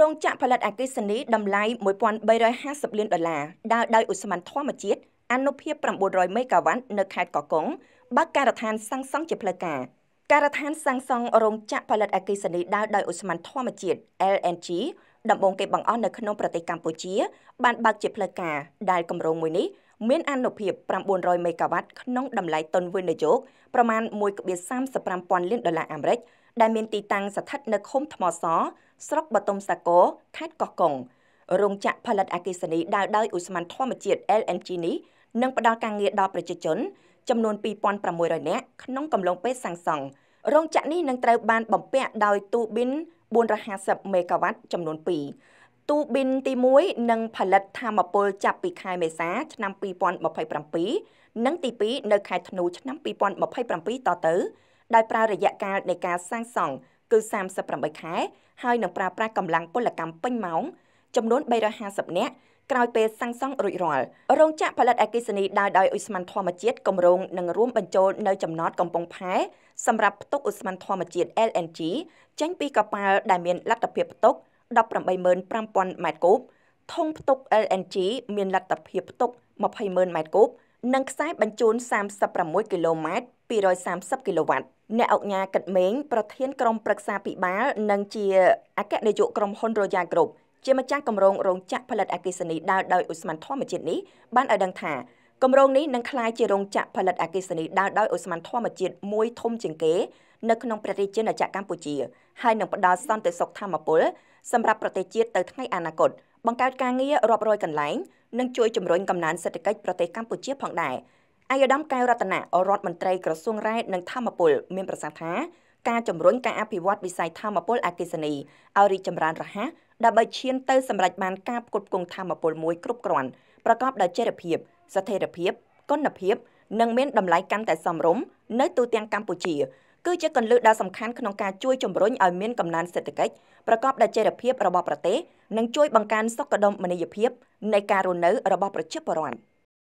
រោងចក្រផលិតអគ្គិសនីតម្លៃ1350លានដុល្លារដើរដោយឧស្ម័នធម្មជាតិអនុភាព900មេហ្គាវ៉ាត់នៅខេត្តកោះកុងបើការដ្ឋានសាំងសង់ជាផ្លូវការការដ្ឋានសាំងសង់រោងចក្រផលិតអគ្គិសនីដើរដោយឧស្ម័នធម្មជាតិ LNG ដំបូងគេបង្អស់នៅក្នុងប្រទេសកម្ពុជាបានបើកជាផ្លូវការដែលគម្រោងមួយនេះមានអនុភាព900មេហ្គាវ៉ាត់ក្នុងតម្លៃតុនវិនិយោគប្រមាណ1.35000លានដុល្លារអាមេរិកដែលមានទីតាំងស្ថិតនៅឃុំថ្មសស្រុកបតុមសាគរខេត្តកោះកុងរោងចក្រផលិតអគិសនីដើរដោយឧស្ម័នធម្មជាតិ LNG នេះនឹងផ្ដល់ការងារដល់ប្រជាជន ចំនួន2600នាក់ក្នុងកំឡុងពេលសាងសង់រោងចក្រនេះនឹងត្រូវបានបំពាក់ដោយទូប៊ីន450មេហ្គាវ៉ាត់ចំនួន2ទូប៊ីនទី1នឹងផលិតធម្មពលចាប់ពីខែមេសាឆ្នាំ2027និងទី2នៅខែធ្នូឆ្នាំ2027តទៅដោយប្រើរយៈកាលនៃការសាងសង់គឺ38ខែហើយនឹងប្រើប្រាស់កម្លាំងពលកម្មពេញម៉ោងចំនួន350នាក់ក្រោយពេលសាងសង់រួចរាល់រោងចក្រផលិតអគ្គិសនីដើរដោយឧស្ម័នធម្មជាតិគម្រោងនឹងរួមបញ្ចូលនៅចំណតកំពង់ផែ សម្រាប់ផ្ទុកឧស្ម័នធម្មជាតិ LNG ចេញពីកប៉ាល់ដែលមានលទ្ធភាពផ្ទុក185,000ម៉ែត្រគូបធុងផ្ទុក LNG មានលទ្ធភាពផ្ទុក200,000ម៉ែត្រគូបនិងខ្សែបញ្ជូន36គីឡូម៉ែត្រ230គីឡូវ៉ាត់អ្នកអង្គការកិត្តមេងប្រធានក្រុមប្រឹក្សាពិបាលនិងជាអគ្គនាយកក្រុមហ៊ុន Royal Group ជាម្ចាស់គម្រោងរោងចក្រផលិតអគ្គិសនីដើរដោយឧស្ម័នធម្មជាតិនេះបានឲ្យដឹងថាគម្រោងនេះនឹងក្លាយជារោងចក្រផលិតអគ្គិសនីដើរដោយឧស្ម័នធម្មជាតិមួយធំជាងគេនៅក្នុងប្រទេសជាណាចក្រកម្ពុជា ហើយនឹងផ្ដល់សន្តិសុខធម្មពលសម្រាប់ប្រទេសជាតិទៅថ្ងៃអនាគតបង្កើតការងាររាប់រយកន្លែង និងជួយជំរុញកំណើនសេដ្ឋកិច្ចប្រទេសកម្ពុជាផងដែរអាយដាមកែវរតនៈរដ្ឋមន្ត្រីក្រសួងរ៉ែនិងធម្មពលមានប្រសាសន៍ថាការជំរុញការអភិវឌ្ឍវិស័យធម្មពលអគ្គិសនីឲ្យរីកចម្រើនរហ័សដើម្បីឈានទៅសម្រេចបានការផ្គត់ផ្គង់ធម្មពលមួយគ្រប់គ្រាន់ប្រកបដោយចីរភាពស្ថិរភាពគុណភាព និងមានតម្លៃកាន់តែ សមរម្យនៅទូទាំងកម្ពុជាគឺជាកលលឹះដ៏សំខាន់ក្នុងការជួយជំរុញឲ្យមានកំណើនសេដ្ឋកិច្ចប្រកបដោយចីរភាពរបស់ប្រទេសនិងជួយបង្កើនសុខដុមនីយភាព នៃការរស់នៅរបស់ប្រជាពលរដ្ឋ។